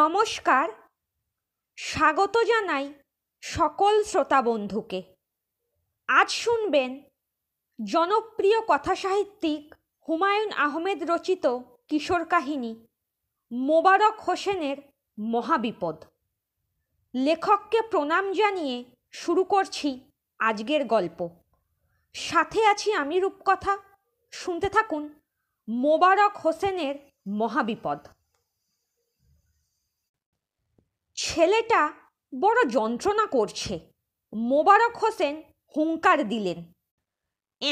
নমস্কার স্বাগত জানাই সকল শ্রোতা বন্ধুকে আজ শুনবেন জনপ্রিয় কথাসাহিত্যিক হুমায়ুন আহমেদ রচিত কিশোর কাহিনী মোবারক হোসেনের মহাবিপদ লেখককে প্রণাম জানিয়ে শুরু করছি আজকের গল্প সাথে আছি আমি রূপকথা শুনতে থাকুন মোবারক হোসেনের মহাবিপদ ছেলেটা বড় যন্ত্রণা করছে মোবারক হোসেন হুঙ্কার দিলেন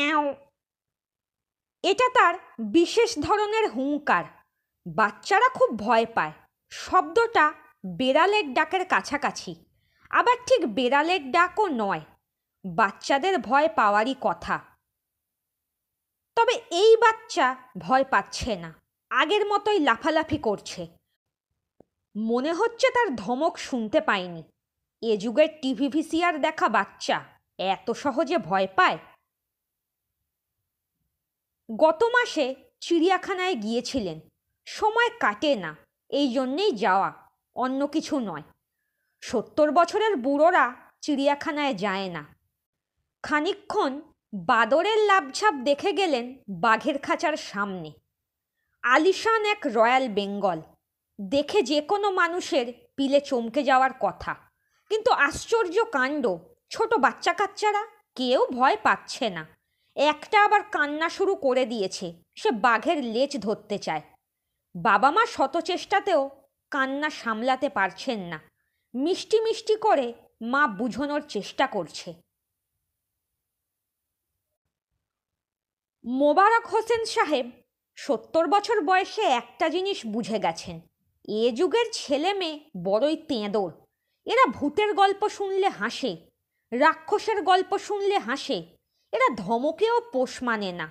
এও এটা তার বিশেষ ধরনের হুঙ্কার বাচ্চারা খুব ভয় পায় শব্দটা বেড়ালের ডাকের কাছাকাছি আবার ঠিক বেড়ালের ডাকও নয় বাচ্চাদের ভয় পাওয়ারই কথা তবে এই বাচ্চা ভয় পাচ্ছে না আগের মতোই লাফালাফি করছে মনে হচ্ছে তার ধমক শুনতে পায়নি এ যুগের টিভি ভিসিআর দেখা বাচ্চা এত সহজে ভয় পায় গত মাসে চিড়িয়াখানায় গিয়েছিলেন সময় কাটে না এই জন্যেই যাওয়া অন্য কিছু নয় সত্তর বছরের বুড়োরা চিড়িয়াখানায় যায় না খানিক্ষণ বাদরের লাভঝাপ দেখে গেলেন বাঘের খাঁচার সামনে আলিশান এক রয়্যাল বেঙ্গল দেখে যে কোনো মানুষের পিলে চমকে যাওয়ার কথা কিন্তু আশ্চর্য কাণ্ড ছোট বাচ্চা কাচ্চারা কেউ ভয় পাচ্ছে না একটা আবার কান্না শুরু করে দিয়েছে সে বাঘের লেজ ধরতে চায় বাবা মা শত চেষ্টাতেও কান্না সামলাতে পারছেন না মিষ্টি মিষ্টি করে মা বুঝানোর চেষ্টা করছে মোবারক হোসেন সাহেব সত্তর বছর বয়সে একটা জিনিস বুঝে গেছেন এ যুগের ছেলে মেয়ে বড়ই তেঁদোর এরা ভূতের গল্প শুনলে হাসে রাক্ষসের গল্প শুনলে হাসে এরা ধমকেও পোষ মানে না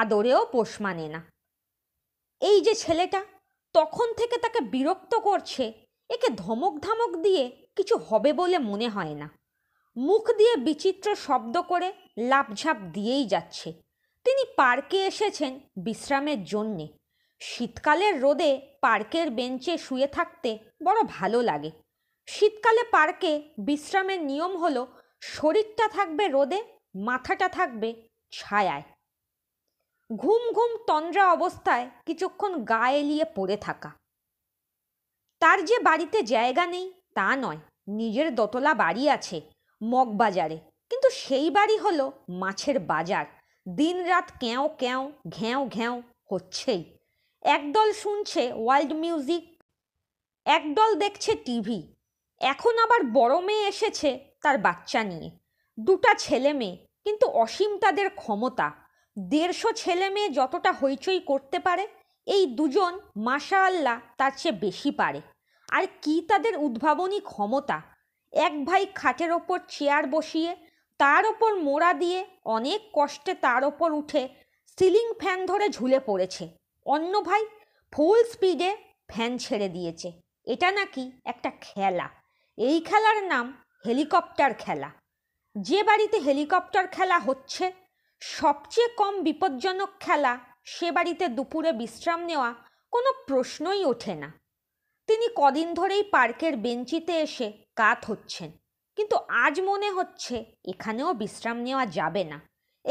আদরেও পোষ মানে না এই যে ছেলেটা তখন থেকে তাকে বিরক্ত করছে একে ধমক ধমক দিয়ে কিছু হবে বলে মনে হয় না মুখ দিয়ে বিচিত্র শব্দ করে লাপঝাপ দিয়েই যাচ্ছে তিনি পার্কে এসেছেন বিশ্রামের জন্যে শীতকালের রোদে পার্কের বেঞ্চে শুয়ে থাকতে বড় ভালো লাগে শীতকালে পার্কে বিশ্রামের নিয়ম হল শরীরটা থাকবে রোদে মাথাটা থাকবে ছায়ায় ঘুম ঘুম তন্দ্রা অবস্থায় কিছুক্ষণ গা এলিয়ে পড়ে থাকা তার যে বাড়িতে জায়গা নেই তা নয় নিজের দোতলা বাড়ি আছে মগবাজারে কিন্তু সেই বাড়ি হলো মাছের বাজার দিন রাত ক্যাঁও ক্যাঁও ঘ্যাঁও ঘ্যাঁও হচ্ছেই একদল শুনছে ওয়ার্ল্ড মিউজিক একদল দেখছে টিভি এখন আবার বড় মেয়ে এসেছে তার বাচ্চা নিয়ে দুটা ছেলে মেয়ে কিন্তু অসীম তাদের ক্ষমতা দেড়শো ছেলে মেয়ে যতটা হইচই করতে পারে এই দুজন মাশা আল্লাহ তার চেয়ে বেশি পারে আর কি তাদের উদ্ভাবনী ক্ষমতা এক ভাই খাটের ওপর চেয়ার বসিয়ে তার ওপর মোড়া দিয়ে অনেক কষ্টে তার ওপর উঠে সিলিং ফ্যান ধরে ঝুলে পড়েছে অন্য ভাই ফুল স্পিডে ফ্যান ছেড়ে দিয়েছে এটা নাকি একটা খেলা এই খেলার নাম হেলিকপ্টার খেলা যে বাড়িতে হেলিকপ্টার খেলা হচ্ছে সবচেয়ে কম বিপজ্জনক খেলা সে বাড়িতে দুপুরে বিশ্রাম নেওয়া কোনো প্রশ্নই ওঠে না তিনি কদিন ধরেই পার্কের বেঞ্চিতে এসে কাত হচ্ছেন কিন্তু আজ মনে হচ্ছে এখানেও বিশ্রাম নেওয়া যাবে না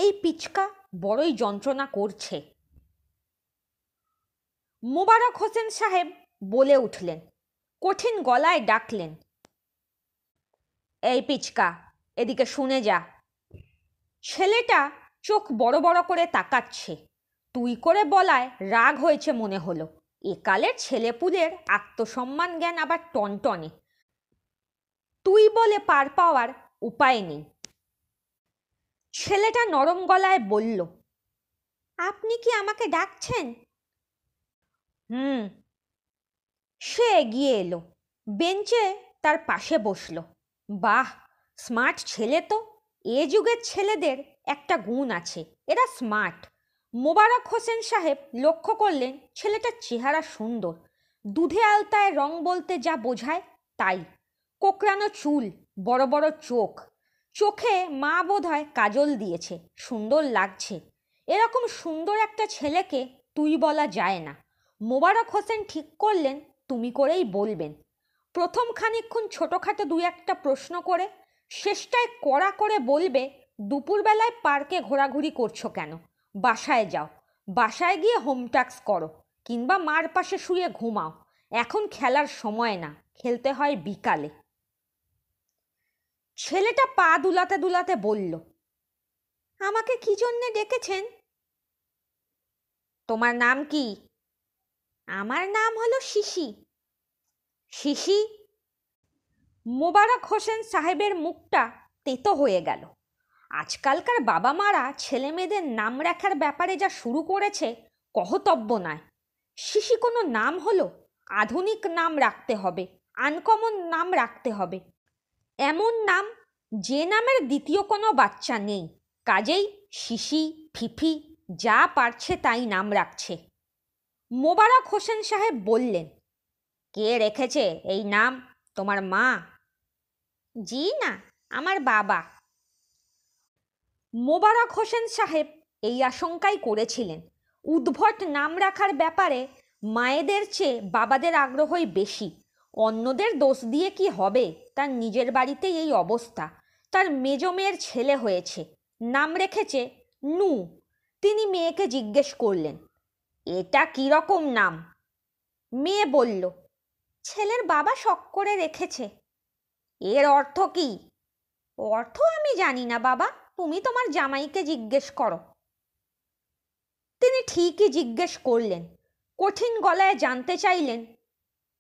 এই পিচকা বড়ই যন্ত্রণা করছে মোবারক হোসেন সাহেব বলে উঠলেন কঠিন গলায় ডাকলেন এই পিচকা এদিকে শুনে যা ছেলেটা চোখ বড় বড় করে তাকাচ্ছে তুই করে বলায় রাগ হয়েছে মনে হলো একালের ছেলেপুলের আত্মসম্মান জ্ঞান আবার টনটনে তুই বলে পার পাওয়ার উপায় নেই ছেলেটা নরম গলায় বলল আপনি কি আমাকে ডাকছেন হুম সে এগিয়ে এলো বেঞ্চে তার পাশে বসলো বাহ স্মার্ট ছেলে তো এ যুগের ছেলেদের একটা গুণ আছে এরা স্মার্ট মোবারক হোসেন সাহেব লক্ষ্য করলেন ছেলেটার চেহারা সুন্দর দুধে আলতায় রং বলতে যা বোঝায় তাই কোকড়ানো চুল বড় বড় চোখ চোখে মা হয় কাজল দিয়েছে সুন্দর লাগছে এরকম সুন্দর একটা ছেলেকে তুই বলা যায় না মোবারক হোসেন ঠিক করলেন তুমি করেই বলবেন প্রথম খানিক্ষণ ছোটোখাটো দু একটা প্রশ্ন করে শেষটায় কড়া করে বলবে দুপুরবেলায় পার্কে ঘোরাঘুরি করছো কেন বাসায় যাও বাসায় গিয়ে হোম টাক্স করো কিংবা মার পাশে শুয়ে ঘুমাও এখন খেলার সময় না খেলতে হয় বিকালে ছেলেটা পা দুলাতে দুলাতে বলল আমাকে কি জন্যে ডেকেছেন তোমার নাম কি আমার নাম হলো শিশি শিশি মোবারক হোসেন সাহেবের মুখটা তেতো হয়ে গেল আজকালকার বাবা মারা ছেলে মেয়েদের নাম রাখার ব্যাপারে যা শুরু করেছে কহতব্য নয় শিশি কোনো নাম হলো আধুনিক নাম রাখতে হবে আনকমন নাম রাখতে হবে এমন নাম যে নামের দ্বিতীয় কোনো বাচ্চা নেই কাজেই শিশি ফিফি যা পারছে তাই নাম রাখছে মোবারক হোসেন সাহেব বললেন কে রেখেছে এই নাম তোমার মা জি না আমার বাবা মোবারক হোসেন সাহেব এই আশঙ্কাই করেছিলেন উদ্ভট নাম রাখার ব্যাপারে মায়েদের চেয়ে বাবাদের আগ্রহই বেশি অন্যদের দোষ দিয়ে কি হবে তার নিজের বাড়িতেই এই অবস্থা তার মেজ মেয়ের ছেলে হয়েছে নাম রেখেছে নু তিনি মেয়েকে জিজ্ঞেস করলেন এটা কীরকম নাম মেয়ে বলল ছেলের বাবা শখ করে রেখেছে এর অর্থ কি অর্থ আমি জানি না বাবা তুমি তোমার জামাইকে জিজ্ঞেস করো তিনি ঠিকই জিজ্ঞেস করলেন কঠিন গলায় জানতে চাইলেন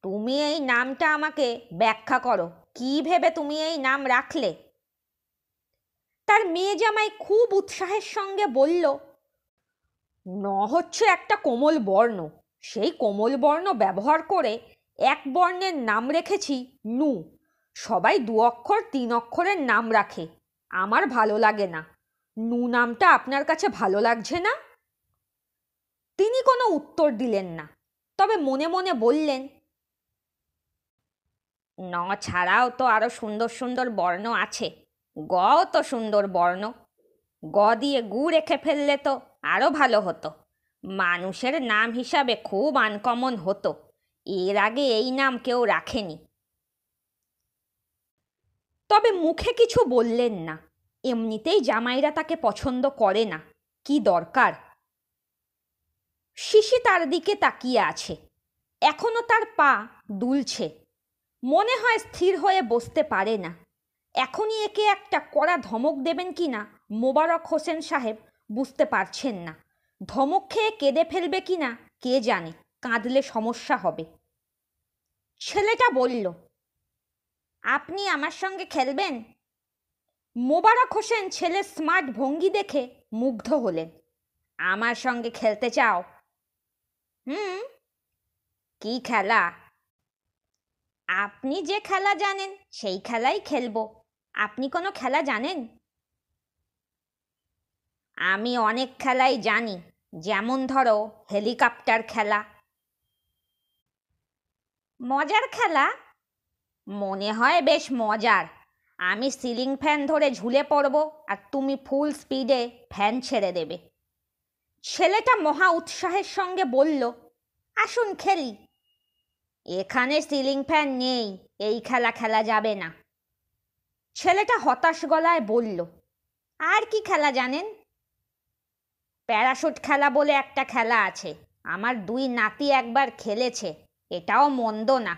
তুমি এই নামটা আমাকে ব্যাখ্যা করো কি ভেবে তুমি এই নাম রাখলে তার মেয়ে জামাই খুব উৎসাহের সঙ্গে বলল ন হচ্ছে একটা কোমল বর্ণ সেই কোমল বর্ণ ব্যবহার করে এক বর্ণের নাম রেখেছি নু সবাই দু অক্ষর তিন অক্ষরের নাম রাখে আমার ভালো লাগে না নু নামটা আপনার কাছে ভালো লাগছে না তিনি কোনো উত্তর দিলেন না তবে মনে মনে বললেন ন ছাড়াও তো আরও সুন্দর সুন্দর বর্ণ আছে গ তো সুন্দর বর্ণ গ দিয়ে গু রেখে ফেললে তো আরও ভালো হতো মানুষের নাম হিসাবে খুব আনকমন হতো এর আগে এই নাম কেউ রাখেনি তবে মুখে কিছু বললেন না এমনিতেই জামাইরা তাকে পছন্দ করে না কি দরকার শিশি তার দিকে তাকিয়ে আছে এখনও তার পা দুলছে মনে হয় স্থির হয়ে বসতে পারে না এখনই একে একটা কড়া ধমক দেবেন কি না মোবারক হোসেন সাহেব বুঝতে পারছেন না ধমক খেয়ে কেঁদে ফেলবে কি না কে জানে কাঁদলে সমস্যা হবে ছেলেটা বলল আপনি আমার সঙ্গে খেলবেন মোবারক হোসেন ছেলের স্মার্ট ভঙ্গি দেখে মুগ্ধ হলেন আমার সঙ্গে খেলতে চাও হুম কি খেলা আপনি যে খেলা জানেন সেই খেলাই খেলবো আপনি কোনো খেলা জানেন আমি অনেক খেলাই জানি যেমন ধরো হেলিকপ্টার খেলা মজার খেলা মনে হয় বেশ মজার আমি সিলিং ফ্যান ধরে ঝুলে পড়ব আর তুমি ফুল স্পিডে ফ্যান ছেড়ে দেবে ছেলেটা মহা উৎসাহের সঙ্গে বলল আসুন খেলি এখানে সিলিং ফ্যান নেই এই খেলা খেলা যাবে না ছেলেটা হতাশ গলায় বলল আর কি খেলা জানেন প্যারাশুট খেলা বলে একটা খেলা আছে আমার দুই নাতি একবার খেলেছে এটাও মন্দ না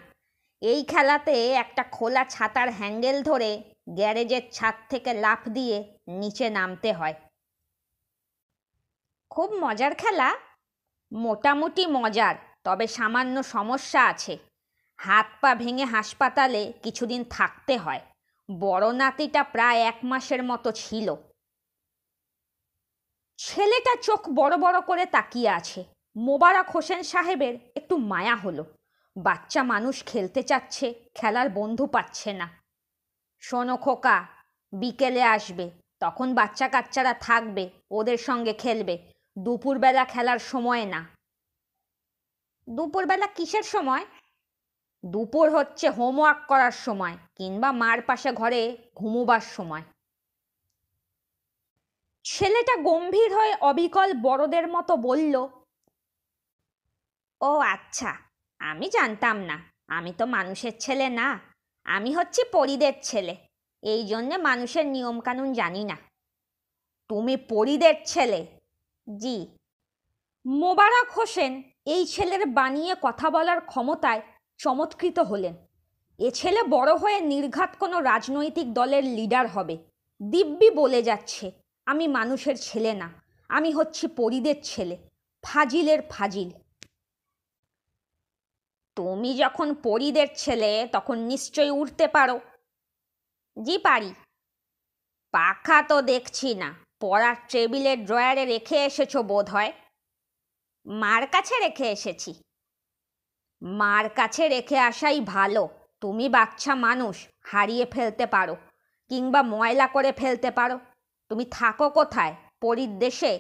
এই খেলাতে একটা খোলা ছাতার হ্যাঙ্গেল ধরে গ্যারেজের ছাদ থেকে লাফ দিয়ে নিচে নামতে হয় খুব মজার খেলা মোটামুটি মজার তবে সামান্য সমস্যা আছে হাত পা ভেঙে হাসপাতালে কিছুদিন থাকতে হয় বড় নাতিটা প্রায় এক মাসের মতো ছিল ছেলেটা চোখ বড় বড় করে তাকিয়ে আছে মোবারক হোসেন সাহেবের একটু মায়া হলো বাচ্চা মানুষ খেলতে চাচ্ছে খেলার বন্ধু পাচ্ছে না শোনো খোকা বিকেলে আসবে তখন বাচ্চা কাচ্চারা থাকবে ওদের সঙ্গে খেলবে দুপুরবেলা খেলার সময় না দুপুরবেলা কিসের সময় দুপুর হচ্ছে হোমওয়ার্ক করার সময় কিংবা মার পাশে ঘরে ঘুমোবার সময় ছেলেটা গম্ভীর হয়ে অবিকল বড়দের মতো বলল ও আচ্ছা আমি জানতাম না আমি তো মানুষের ছেলে না আমি হচ্ছি পরিদের ছেলে এই জন্যে মানুষের নিয়মকানুন জানি না তুমি পরিদের ছেলে জি মোবারক হোসেন এই ছেলের বানিয়ে কথা বলার ক্ষমতায় চমৎকৃত হলেন এ ছেলে বড় হয়ে নির্ঘাত কোনো রাজনৈতিক দলের লিডার হবে দিব্যি বলে যাচ্ছে আমি মানুষের ছেলে না আমি হচ্ছি পরিদের ছেলে ফাজিলের ফাজিল তুমি যখন পরিদের ছেলে তখন নিশ্চয়ই উঠতে পারো জি পারি পাখা তো দেখছি না পড়ার টেবিলের ড্রয়ারে রেখে এসেছো বোধ হয় মার কাছে রেখে এসেছি মার কাছে রেখে আসাই ভালো তুমি বাচ্চা মানুষ হারিয়ে ফেলতে পারো কিংবা ময়লা করে ফেলতে পারো তুমি থাকো কোথায় দেশে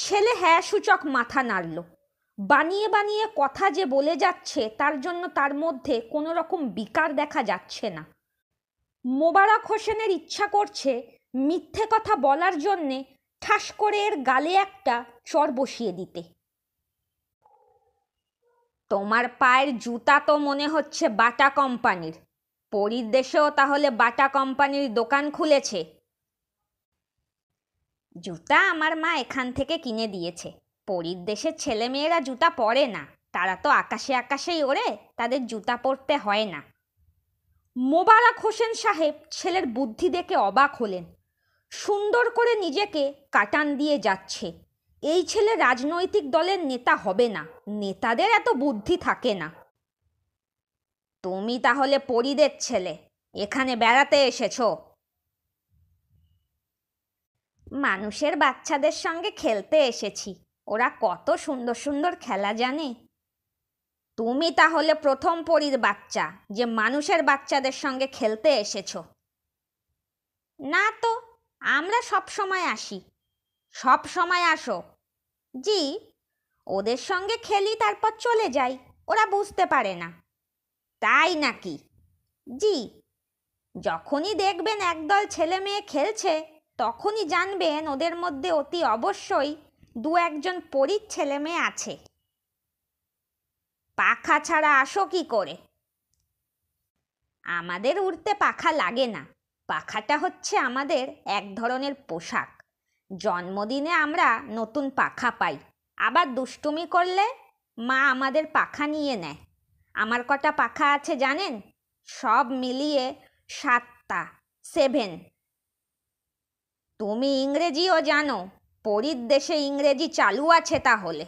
ছেলে হ্যাঁ সূচক মাথা নাড়ল বানিয়ে বানিয়ে কথা যে বলে যাচ্ছে তার জন্য তার মধ্যে কোনো রকম বিকার দেখা যাচ্ছে না মোবারক হোসেনের ইচ্ছা করছে মিথ্যে কথা বলার জন্যে ঠাস করে এর গালে একটা চর বসিয়ে দিতে তোমার পায়ের জুতা তো মনে হচ্ছে বাটা কোম্পানির দেশেও তাহলে বাটা কোম্পানির দোকান খুলেছে জুতা আমার মা এখান থেকে কিনে দিয়েছে পরীর দেশের ছেলেমেয়েরা জুতা পরে না তারা তো আকাশে আকাশেই ওড়ে তাদের জুতা পরতে হয় না মোবারক হোসেন সাহেব ছেলের বুদ্ধি দেখে অবাক হলেন সুন্দর করে নিজেকে কাটান দিয়ে যাচ্ছে এই ছেলে রাজনৈতিক দলের নেতা হবে না নেতাদের এত বুদ্ধি থাকে না তুমি তাহলে পরিদের ছেলে এখানে বেড়াতে এসেছো মানুষের বাচ্চাদের সঙ্গে খেলতে এসেছি ওরা কত সুন্দর সুন্দর খেলা জানে তুমি তাহলে প্রথম পরীর বাচ্চা যে মানুষের বাচ্চাদের সঙ্গে খেলতে এসেছ না তো আমরা সব সময় আসি সব সময় আসো জি ওদের সঙ্গে খেলি তারপর চলে যাই ওরা বুঝতে পারে না তাই নাকি জি যখনই দেখবেন একদল ছেলে মেয়ে খেলছে তখনই জানবেন ওদের মধ্যে অতি অবশ্যই দু একজন পরীর ছেলেমেয়ে আছে পাখা ছাড়া আসো কি করে আমাদের উড়তে পাখা লাগে না পাখাটা হচ্ছে আমাদের এক ধরনের পোশাক জন্মদিনে আমরা নতুন পাখা পাই আবার দুষ্টুমি করলে মা আমাদের পাখা নিয়ে নেয় আমার কটা পাখা আছে জানেন সব মিলিয়ে সাতটা সেভেন তুমি ইংরেজিও জানো পরীর দেশে ইংরেজি চালু আছে তাহলে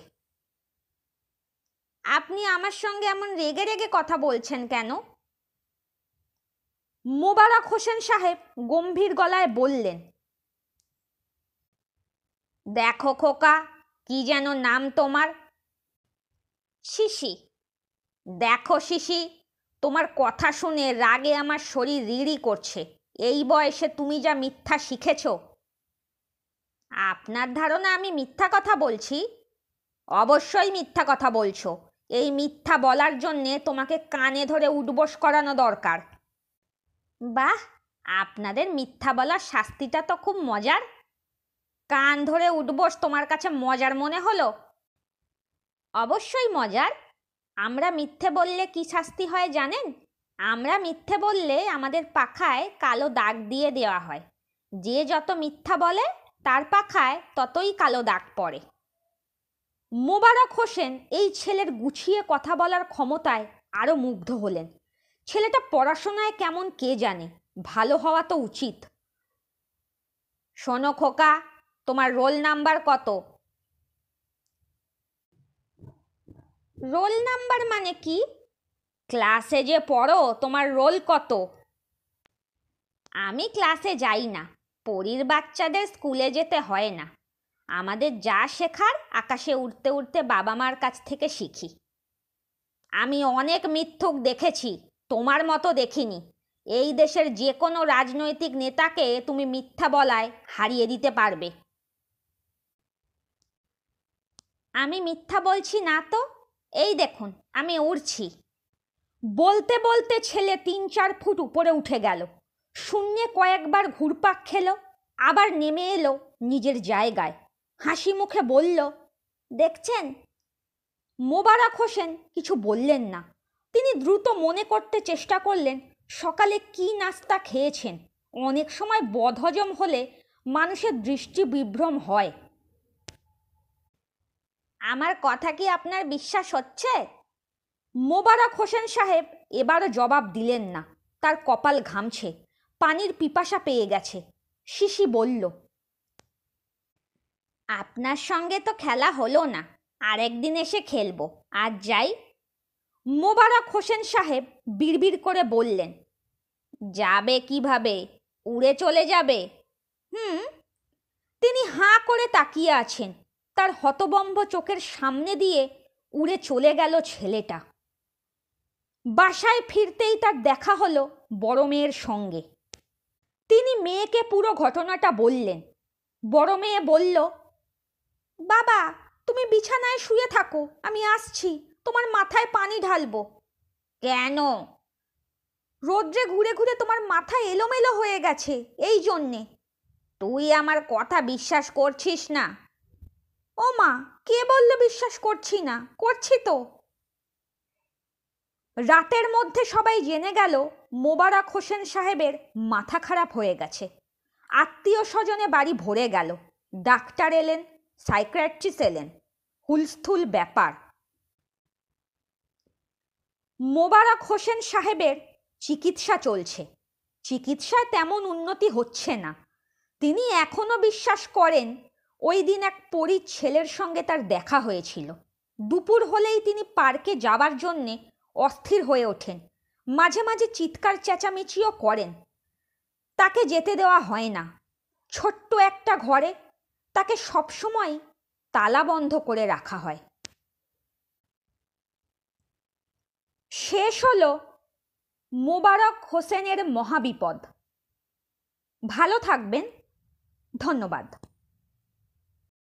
আপনি আমার সঙ্গে এমন রেগে রেগে কথা বলছেন কেন মোবারক হোসেন সাহেব গম্ভীর গলায় বললেন দেখো খোকা কি যেন নাম তোমার শিশি দেখো শিশি তোমার কথা শুনে রাগে আমার শরীর রিড়ি করছে এই বয়সে তুমি যা মিথ্যা শিখেছো আপনার ধারণা আমি মিথ্যা কথা বলছি অবশ্যই মিথ্যা কথা বলছো এই মিথ্যা বলার জন্যে তোমাকে কানে ধরে উঠবোস করানো দরকার বাহ আপনাদের মিথ্যা বলার শাস্তিটা তো খুব মজার কান ধরে উঠবোস তোমার কাছে মজার মনে হলো অবশ্যই মজার আমরা মিথ্যে বললে কি শাস্তি হয় জানেন আমরা মিথ্যে বললে আমাদের পাখায় কালো দাগ দিয়ে দেওয়া হয় যে যত মিথ্যা বলে তার পাখায় ততই কালো দাগ পড়ে মোবারক হোসেন এই ছেলের গুছিয়ে কথা বলার ক্ষমতায় আরও মুগ্ধ হলেন ছেলেটা পড়াশোনায় কেমন কে জানে ভালো হওয়া তো উচিত শোনো খোকা তোমার রোল নাম্বার কত রোল নাম্বার মানে কি ক্লাসে যে পড়ো তোমার রোল কত আমি ক্লাসে যাই না পরীর বাচ্চাদের স্কুলে যেতে হয় না আমাদের যা শেখার আকাশে উড়তে উড়তে বাবা মার কাছ থেকে শিখি আমি অনেক মিথ্যুক দেখেছি তোমার মতো দেখিনি এই দেশের যে কোনো রাজনৈতিক নেতাকে তুমি মিথ্যা বলায় হারিয়ে দিতে পারবে আমি মিথ্যা বলছি না তো এই দেখুন আমি উড়ছি বলতে বলতে ছেলে তিন চার ফুট উপরে উঠে গেল শূন্যে কয়েকবার ঘুরপাক খেল আবার নেমে এলো নিজের জায়গায় হাসি মুখে বলল দেখছেন মোবারক হোসেন কিছু বললেন না তিনি দ্রুত মনে করতে চেষ্টা করলেন সকালে কি নাস্তা খেয়েছেন অনেক সময় বদহজম হলে মানুষের দৃষ্টি বিভ্রম হয় আমার কথা কি আপনার বিশ্বাস হচ্ছে মোবারক হোসেন সাহেব এবারও জবাব দিলেন না তার কপাল ঘামছে পানির পিপাসা পেয়ে গেছে শিশি বলল আপনার সঙ্গে তো খেলা হলো না আরেকদিন এসে খেলবো আজ যাই মোবারক হোসেন সাহেব বিড়বিড় করে বললেন যাবে কিভাবে উড়ে চলে যাবে হুম তিনি হাঁ করে তাকিয়ে আছেন তার হতবম্ব চোখের সামনে দিয়ে উড়ে চলে গেল ছেলেটা বাসায় ফিরতেই তার দেখা হলো বড় মেয়ের সঙ্গে তিনি মেয়েকে পুরো ঘটনাটা বললেন বড় মেয়ে বলল বাবা তুমি বিছানায় শুয়ে থাকো আমি আসছি তোমার মাথায় পানি ঢালবো কেন রোদ্রে ঘুরে ঘুরে তোমার মাথা এলোমেলো হয়ে গেছে এই জন্যে তুই আমার কথা বিশ্বাস করছিস না ও মা কে বললো বিশ্বাস করছি না করছি তো রাতের মধ্যে সবাই জেনে গেল মোবারক হোসেন সাহেবের মাথা খারাপ হয়ে গেছে আত্মীয় স্বজনে বাড়ি ভরে গেল ডাক্তার এলেন সাইক্রাট্রিস্ট এলেন হুলস্থুল ব্যাপার মোবারক হোসেন সাহেবের চিকিৎসা চলছে চিকিৎসায় তেমন উন্নতি হচ্ছে না তিনি এখনও বিশ্বাস করেন ওই দিন এক পরি ছেলের সঙ্গে তার দেখা হয়েছিল দুপুর হলেই তিনি পার্কে যাওয়ার জন্যে অস্থির হয়ে ওঠেন মাঝে মাঝে চিৎকার চেঁচামেচিও করেন তাকে যেতে দেওয়া হয় না ছোট্ট একটা ঘরে তাকে সবসময় বন্ধ করে রাখা হয় শেষ হল মোবারক হোসেনের মহাবিপদ ভালো থাকবেন ধন্যবাদ